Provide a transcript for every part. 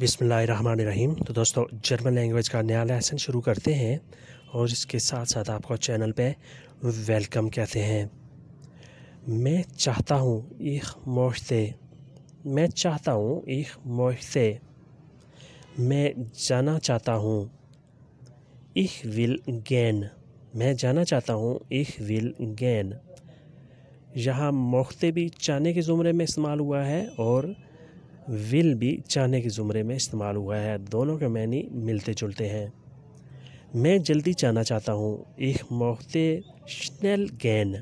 बिसमीम तो दोस्तों जर्मन लैंग्वेज का नया लेसन शुरू करते हैं और इसके साथ साथ आपको चैनल पे वेलकम कहते हैं मैं चाहता हूँ एक मोशते मैं चाहता हूँ एक मोशते मैं जाना चाहता हूँ एक विल गैन मैं जाना चाहता हूँ एक विल गैन यहाँ मोखते भी चाने के ज़ुमरे में इस्तेमाल हुआ है और विल भी चाहने के ज़ुमरे में इस्तेमाल हुआ है दोनों के मैनी मिलते जुलते हैं मैं जल्दी जाना चाहता हूँ एक मोहते शनल गैन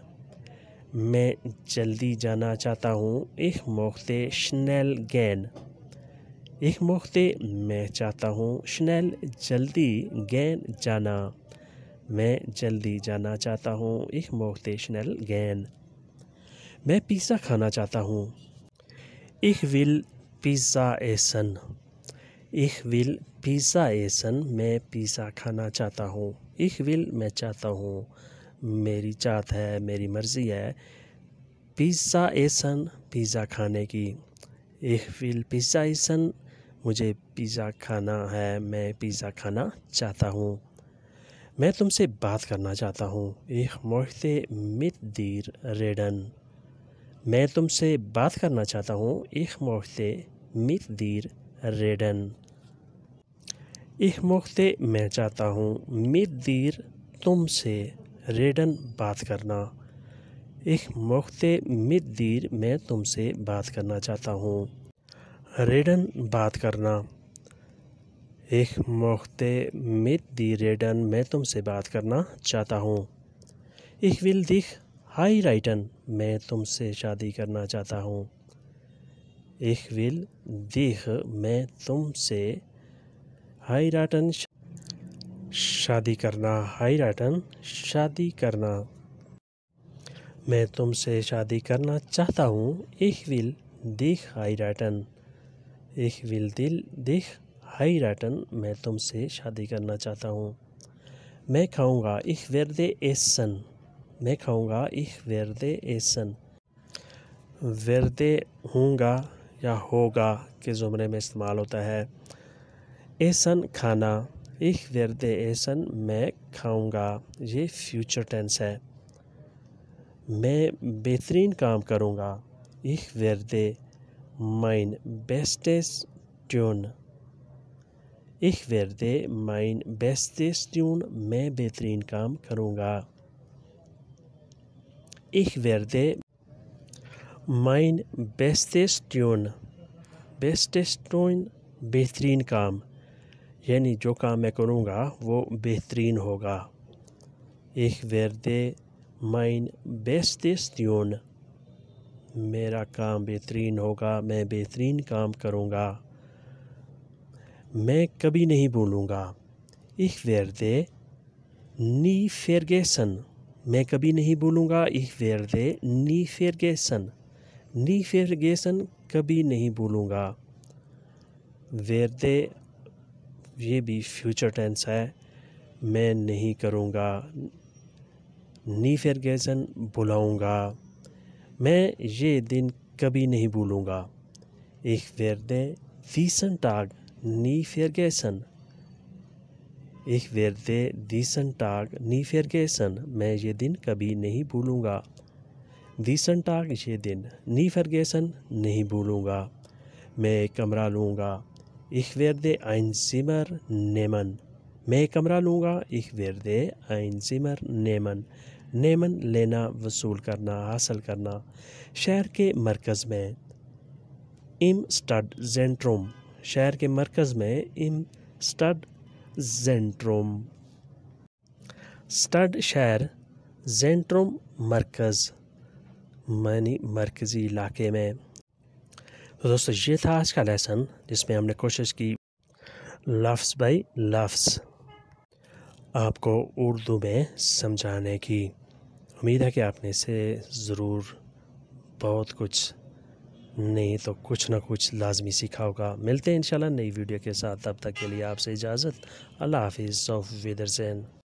मैं जल्दी जाना चाहता हूँ एक मोहते शनल गैन एक मोहते मैं चाहता हूँ शनल जल्दी गैन जाना मैं जल्दी जाना चाहता हूँ एक मोहते शनल गैन मैं पिज़्ज़ा खाना चाहता हूँ एक विल पिज़्ज़ा एसन इख विल पिज़्ज़ा एसन मैं पिज़्ज़ा खाना चाहता हूँ इख विल मैं चाहता हूँ मेरी चाहत है मेरी मर्ज़ी है पिज़्ज़ा एसन पिज़्ज़ा खाने की इख विल पिज़्ज़ा एसन मुझे पिज़्ज़ा खाना है मैं पिज़्ज़ा खाना चाहता हूँ मैं तुमसे बात करना चाहता हूँ इख मोहते मित दीर रेडन मैं तुमसे बात करना चाहता हूँ इख मोहते मित दीर रेडन इह मुख्ते मैं चाहता हूँ मिस दीर से रेडन बात करना एक मौके मित दीर मैं तुमसे बात करना चाहता हूँ रेडन बात करना एक मौके मित दी रेडन मैं तुमसे बात करना चाहता हूँ एक विल दिख हाई राइटन मैं तुमसे शादी करना चाहता हूँ एक विल देख मैं तुमसे हाईराटन शादी करना हाईराटन शादी करना मैं तुमसे शादी करना चाहता हूँ एक विल देख हाईराटन एक विल दिल देख हाईराटन मैं तुमसे शादी करना चाहता हूँ मैं खाऊंगा इह वेरदे एसन मैं खाऊंगा इह वेरदे एसन वेरदे हूँगा या होगा के ज़ुमरे में इस्तेमाल होता है एसन खाना इख वर्द एसन मैं खाऊंगा ये फ्यूचर टेंस है मैं बेहतरीन काम करूंगा इख वर्द माइन बेस्टेस ट्यून इख वर्द माइन बेस्टेस ट्यून मैं बेहतरीन काम करूंगा इख वर्द माइन बेस्टेस्ट्यून बेस्टेस्टून बेहतरीन काम यानी जो काम मैं करूँगा वो बेहतरीन होगा एक वेरदे माइन बेस्टेस्ट्यून मेरा काम बेहतरीन होगा मैं बेहतरीन काम करूँगा मैं कभी नहीं भूलूँगा एक वेरदे नी फेरगेसन मैं कभी नहीं भूलूँगा एक वेरदे नी फेरगेसन नीफेर्गेसन कभी नहीं भूलूँगा वेर दे ये भी फ्यूचर टेंस है मैं नहीं करूँगा नीफेर्गेसन बुलाऊँगा मैं ये दिन कभी नहीं भूलूँगा एक वेर दे वीसन टाग फेरगेसन एक वेर दे दीसन टाग फेरगेसन मैं ये दिन कभी नहीं भूलूँगा दिसंटाग ये दिन नी फर्गेसन नहीं भूलूँगा मैं कमरा लूँगा इख वेरदे आइन सिमर नेमन मैं कमरा लूँगा इख वेरदे आइन सिमर नेमन नेमन लेना वसूल करना हासिल करना शहर के मरकज़ में इम स्टड जेंट्रोम शहर के मरकज़ में इम स्टड जेंट्रोम स्टड शहर जेंट्रोम मरकज़ मैनी मरकज़ी इलाके में तो दोस्तों ये था आज का लेसन जिसमें हमने कोशिश की लफ्स बाई लफ्स आपको उर्दू में समझाने की उम्मीद है कि आपने इसे ज़रूर बहुत कुछ नहीं तो कुछ ना कुछ लाजमी सीखा होगा मिलते हैं इंशाल्लाह नई वीडियो के साथ तब तक के लिए आपसे इजाज़त अल्लाह हाफिज़ सौफ वेदर जैन